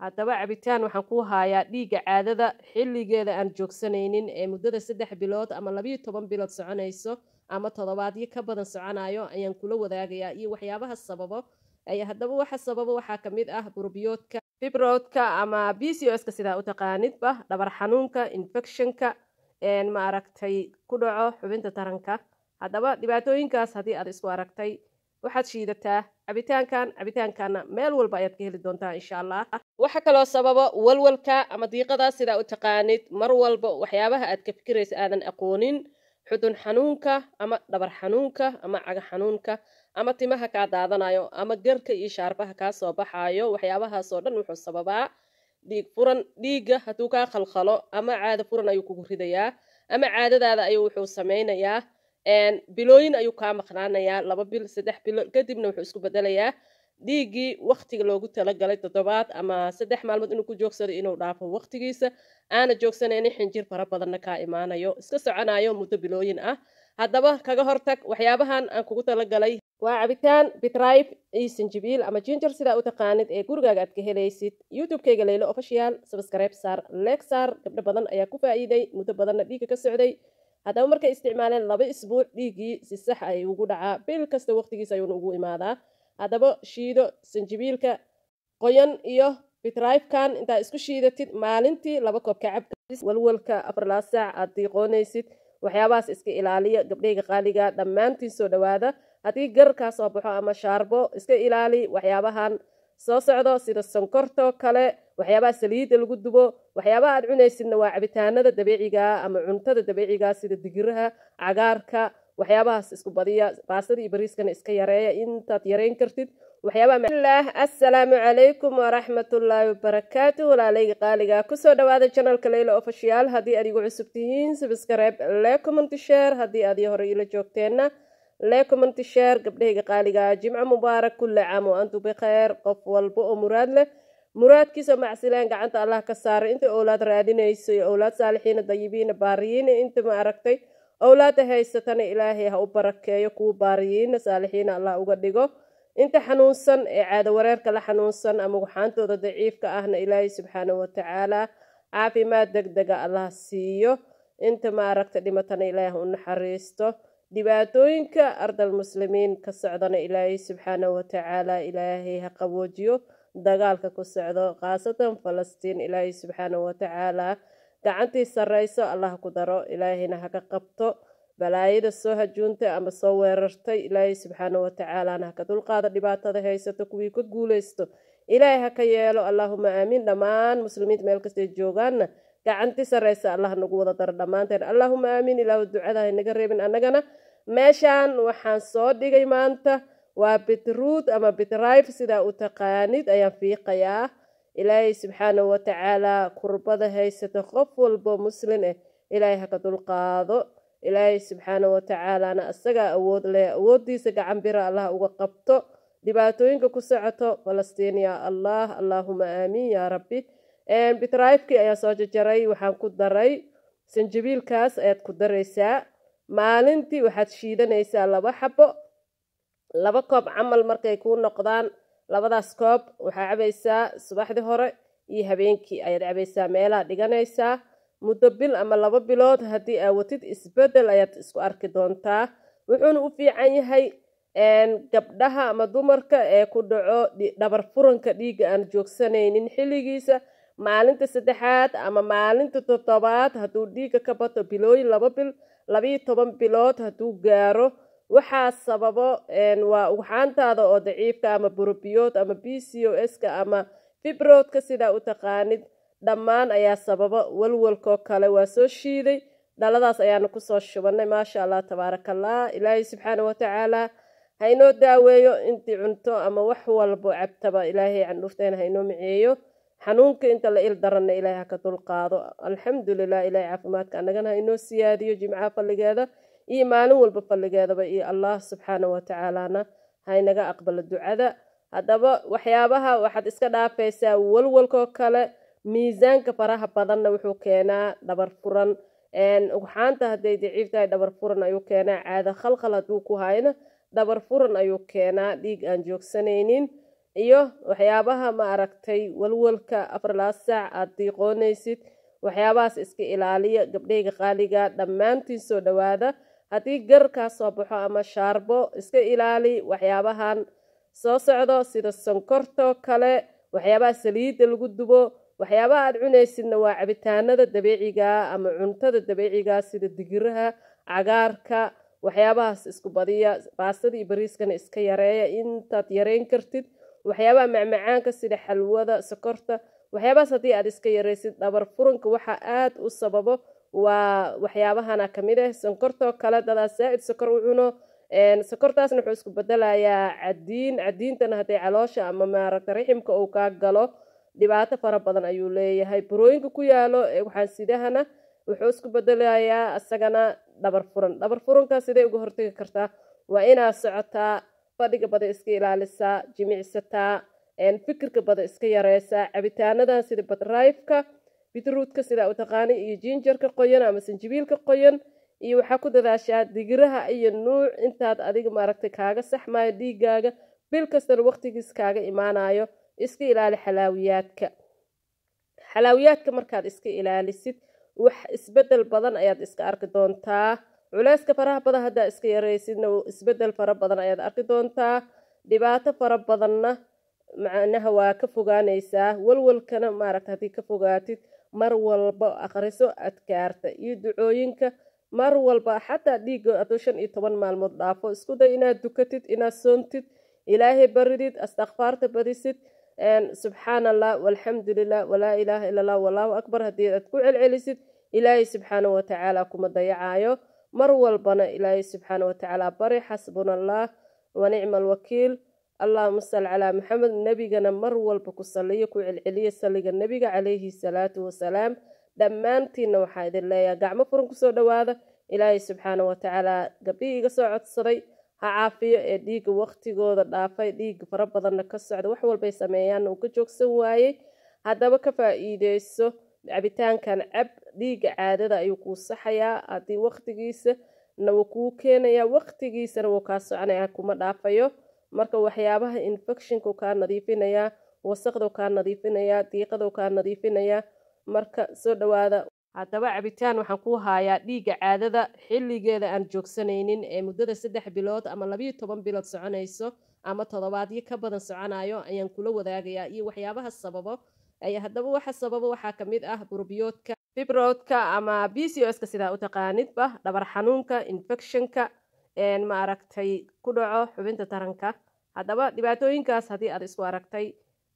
haddaba cabitaan waxaan ku hayaa dhiigga caadada xilligeeda aan joogsanaynin ee muddada saddex bilood ama labiyo toban bilood soconayso ama toddobaadyo ka badan soconayo ayaan kula wadaagayaa iyo waxyaabaha sababo haddaba waxa sababo waxaa ka mid ah burbiyoodka fibrodka ama b c o ska sidaa u taqaanidba dhabar xanuunka infectionka maaragtay ku dhaco xubinta taranka haddaba dhibaatooyinkaas haddii aad isku aragtay waxaad shiidataa cabitaankan cabitaankana meel walba ayaad ka heli doontaa insha allah waxa kaloo sababo walwalka ama diiqadaas sidaa u taqaanid mar walba waxyaabaha aad ka fikiraysa aadan aqoonin xudun xanuunka ama dhabar xanuunka ama caga xanuunka ama timaha kaa daadanayo ama garka iyo shaarbaha kaa soo baxaayo waxyaabahaasoo dhan wuxuu sababaa dhiig furan dhiigga hadduu kaa khalkhalo ama caado furan ayuu kugu ridayaa ama caadadaada ayuu wuxuu samaynayaa bilooyin ayuu kaa maqnaanayaa laba bil saddex bilo kadibna wuxuu isku bedelayaa dhiiggii waktiga loogu talagalay toddobaad ama saddex maalmood inuu ku joogsado inuu dhaafo waktigiisa aana joogsanaynin xinjir fara badanna kaa imaanayo iska soconayo muddo bilooyin ah haddaba kaga hortag waxyaabahan aan kugu talagalay waa cabitaan bitribe iyo sanjibiil ama ginger sidaa u taqaanid ee gurigaaga aad ka helaysid youtubekayga leylo official sabskrib saar leeg saar gabdho badan ayaa ku faa'iiday muddo badanna dhiigga ka socday haddaba markay isticmaaleen laba isbuuc dhiiggii si sax ah ay ugu dhacaa bil kasta waqtigiis ayuun ugu imaadaa haddaba shiido sanjibiilka qoyan iyo bitrifkan intaa isku shiidatid maalintii laba koob koobka cabkawalwalka afarlaas saac aad diiqoonaysid waxyaabahaas iska ilaaliya gabdhayga qaaliga dhammaantiin soo dhowaada haddii gar kaa soo baxo ama shaarbo iska ilaali waxyaabahan soo socdo sida sonkorto kale waxyaabaha saliidda lagu dubo waxyaabaha aad cunaysidna waa cabitaanada dabiicigaa ah ama cuntada dabiicigaa ah sida digiraha cagaarka waxyaabahaas isku badiya baasada iyo bariiskana iska yareeya intaad yareyn kartid waxyaabahalah assalaamu calaykum waraxmatullaahi wabarakaatu walaalayga qaaliga kusoo dhawaada janalka leyla ofishiyaal haddii aad igu cusub tihiin subskrayb lee commenty share haddii aad hore ila joogteenna lee commenty share gabdhahayga qaaliga jimca mubaarak kulle caam o antu bikheer qof walba oo muraad leh muraadkiisa macsilaan gacanta allah ka saaray inta owlaad raadinayso iyo owlaad saalixiina dayibiina baariyiina inta ma aragtay owlaada haysatana ilaahay ha u barakeeyo kuwa baariyiina saalixiina allah uga dhigo inta xanuunsan ee caado wareerka la xanuunsan ama waxaantooda daciifka ahna ilaahay subxaana watacaala caafimaad deg dega allah siiyo inta ma aragta dhimatana ilaahi u naxariisto dhibaatooyinka ardal muslimiin ka socdana ilaahay subxaana watacaala ilaahay ha qaboojiyo dagaalka ku socdo khaasatan falastiin ilaahay subxaanahu watacaala gacantii sarrayso allah ku daro ilaahayna haka qabto balaayada soo hajuuntay ama soo weerartay ilaahay subxaanahu watacaalana haka dulqaada dhibaatada haysato kuwii ka guuleysto ilaahay haka yeelo allahuma aamiin dhammaan muslimiinta meel kastay joogaanna gacanti sarraysa allah nagu wada daro dhammaanteen allaahuma aamiin ilaahu ducada haynaga reebin annagana meeshaan waxaan soo dhigay maanta waa bitruut ama bitrive sidaa u taqaanid ayaan fiiqayaa ilaahay subxaana watacaalaa kurbada haysata qof walbo muslin ah eh, ilaahay haka dulqaado ilaahay subxaana watacaalaana asagaa awood leh awooddiisa gacan bira allah uga qabto dhibaatooyinka ku socoto falastiin yaa allah allaahuma aamiin yaa rabbi bitrifekii ayaa soo jajaray waxaan ku daray sanjabiilkaas ayaad ku daraysaa maalintii waxaad shiidanaysaa laba xabo laba koob camal markay kuu noqdaan labadaas koob waxaa cabaysaa subaxdii hore iyo habeenkii ayaad cabaysaa meelaha dhiganaysaa muddo bil ama laba bilood haddii aawatid isbeddel ayaad isku arki doontaa wuxuuna u fiican yahay gabdhaha ama dumarka ee ku dhaco dhabar furanka dhiigga aan joogsanaynin xilligiisa maalinta saddexaad ama maalinta toddobaad hadduu dhiigga ka bato bilooyin laba bil labiiyo toban bilood hadduu gaaro waxaa sababo waa ugxaantaada oo daciifka ama burobiyood ama b c o s ka ama fibroodka sidaa u taqaanid dhammaan ayaa sababo walwalkoo kale waa soo shiiday dhaladaas ayaanu kusoo shubanay maasha allah tabaaraka allah ilaahay subxaana watacaala hainoo daaweeyo intii cunto ama wax walbo cabtaba ilaahay candhuufteena hainoo miceeyo xanuunka inta la il daranna ilaahay ha ka dulqaado alxamdulilah ilaahay caafimaadka annagana hainoo siyaadiyo jimcaha falligeeda iyo maalin walba falligeedaba iyo allah subxaana watacaalaana haynaga aqbalo ducada haddaba waxyaabaha waxaad iska dhaafaysaa walwalkoo kale miisaanka faraha badanna wuxuu keenaa dhabar furan ugxaanta hadday daciif tahay dhabar furan ayuu keenaa caada khalkhal hadduu ku hayna dhabar furan ayuu keenaa dhiig aan joogsanaynin iyo waxyaabaha ma aragtay walwalka afar afarlaa saac aad diiqoonaysid waxyaabahaas iska ilaaliya gabdhayga qaaliga dhammaantiin soo dhowaada haddii gar kaa soo baxo ama shaarbo iska ilaali waxyaabahan soo socdo sida sonkorto kale waxyaabaha saliidda lagu dubo waxyaabaha aad cunaysidna waa cabitaanada dabiicigaa ah ama cuntada dabiicigaa ah sida digiraha cagaarka waxyaabahaas isku badiya baastada bariiskana iska yareeya intaad yareyn kartid waxyaabaha macmacaanka sida xalwada sokorta waxyaabahaas haddii aad iska yaraysid dhabar furanka waxa aad u sababo waa waxyaabahana kamid ah eh. sonkortoo kale dadaa zaa-id sokor u cuno sokortaasna wuxuu isku bedelayaa cadiin cadiintana haddee caloosha ama maaragta riximka uu kaa galo dhibaato fara badan ayuu leeyahay burooyinka ku yaalo waxaan sidahana wuxuu isku bedelayaa isagana dhabar furan dhabar furanka siday uga hortagi kartaa waa inaa socotaa fadhiga bada iska ilaalisaa jimicsataa fikirka bada iska yareysaa cabitaanadan sida badraifka bidruudka sidaa u taqaana iyo jinjarka qoyan ama sanjibiilka qoyan iyo waxaa ku dadaashaa digiraha iyo nuuc intaad adiga maaragtay kaaga saxmaayo dhiigaaga bil kastana waqtigiis kaaga imaanayo iska ilaali xalaawiyaadka xalaawiyaadka markaad iska ilaalisid wax isbedel badan ayaad iska arki doontaa culeyska faraha badan haddaad iska yaraysidna isbedel fara badan ayaad arki doontaa dhibaato fara badanna macnaha waa ka fogaanaysaa walwalkana maaragta haddii ka fogaatid mar walba akhriso adkaarta iyo ducooyinka mar walba xataa dhiigga hadduu shan iyo toban maalmood dhaafo isku day inaad dukatid inaad soontid ilaahay baridid astakfaarta badisid subxaan allah walxamdu lilah walaa ilaaha ila allah wallahu akbar haddii aad ku celcelisid ilaahay subxaanah watacaala kuma dayacaayo mar walbana ilaahay subxaanah watacaala bari xasbunallah allah wanicma alwakiil allaahuma sal calaa maxamed nebigana mar walba ku saliyo ku celceliya saliga nebiga calayhi salaatu wasalaam dhammaantiinna waxaa idin leeyaha gacmo furan kusoo dhowaada ilaahay subxaana watacaalaa gabdhihii iga soo codsaday ha caafiyo ee dhiigga waqtigooda dhaafay dhiigga fara badanna ka socda wax walbay sameeyaanna uu ka joogsan waayey haddaba ka faa-iideyso cabitaankan cab dhiigga caadada ayuu kuu saxayaa haddii waktigiisana wuu kuu keenayaa waqtigiisana wuu kaa soconaya kuma dhaafayo marka waxyaabaha infectionku kaa nadiifinayaa wasaqdu kaa nadiifinayaa diiqadu kaa nadiifinayaa marka soo dhowaada haddaba cabitaan waxaan ku hayaa dhiigga caadada xilligeeda aan joogsanaynin ee muddada saddex bilood ama labiyo toban bilood soconayso ama toddobaadyo ka badan soconayo ayaan kula wadaagayaa iyo waxyaabaha sababo ayaa haddaba waxa sababo waxaa kamid ah burbiyoodka fibrodka ama b c o ska sidaa u taqaanidba dhabar xanuunka infectionka maaragtay ku dhaco xubinta taranka haddaba dhibaatooyinkaas haddii aad isku aragtay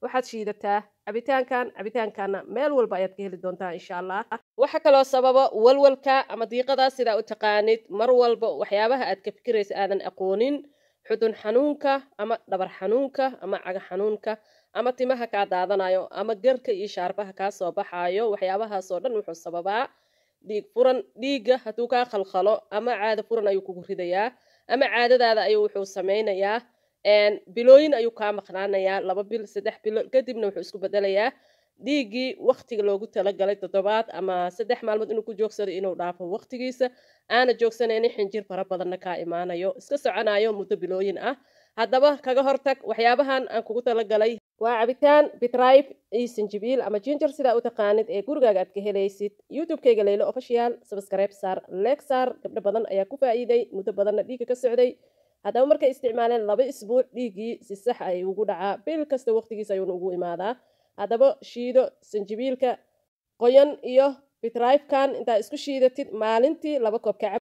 waxaad shiidataa cabitaankan cabitaankana meel walba ayaad ka heli doontaa insha allah waxa kaloo sababa walwalka ama diiqada sidaa u taqaanid mar walba waxyaabaha aad ka fikiraysa aadan aqoonin xudun xanuunka ama dhabar xanuunka ama caga xanuunka ama timaha kaa daadanayo ama garka iyo shaarbaha kaa soo baxaayo waxyaabahaasoo dhan wuxuu sababaa dhiig furan dhiigga hadduu kaa khalkhalo ama caada furan ayuu kugu ridayaa ama caadadaada ayuu wuxuu samaynayaa bilooyin ayuu kaa maqnaanayaa laba bil saddex bilo kadibna wuxuu isku bedelayaa dhiiggii waktiga loogu talagalay toddobaad ama saddex maalmood inuu ku joogsado inuu dhaafo waktigiisa aana joogsanaynin xinjir fara badanna kaa imaanayo iska soconayo muddo bilooyin ah haddaba kaga hortag waxyaabahan aan kugu talagalay waa cabitaan bitribe iyo sanjibiil ama ginger sidaa u taqaanid ee gurigaaga aad ka helaysid youtube leylo official sabskrayb saar leeg saar gabdho badan ayaa ku faa'iiday muddo badanna dhiigga ka socday haddaba markay isticmaaleen laba isbuuc dhiiggii si sax ah ay ugu dhacaa bil kasta waqtigiisa ayuuna ugu imaadaa haddaba shiido sanjibiilka qoyan iyo bitribkan intaa isku shiidatid maalintii laba koob kacab